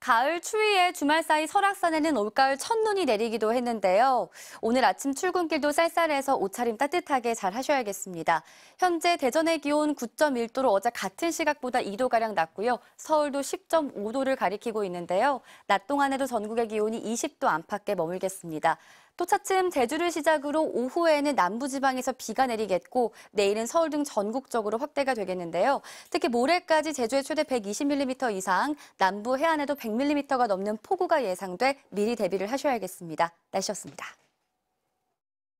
가을 추위에 주말 사이 설악산에는 올가을 첫눈이 내리기도 했는데요. 오늘 아침 출근길도 쌀쌀해서 옷차림 따뜻하게 잘 하셔야겠습니다. 현재 대전의 기온 9.1도로 어제 같은 시각보다 2도가량 낮고요. 서울도 10.5도를 가리키고 있는데요. 낮 동안에도 전국의 기온이 20도 안팎에 머물겠습니다. 또 차츰 제주를 시작으로 오후에는 남부지방에서 비가 내리겠고 내일은 서울 등 전국적으로 확대가 되겠는데요. 특히 모레까지 제주에 최대 120mm 이상, 남부 해안에도 100 100mm가 넘는 폭우가 예상돼 미리 대비를 하셔야겠습니다. 날씨였습니다.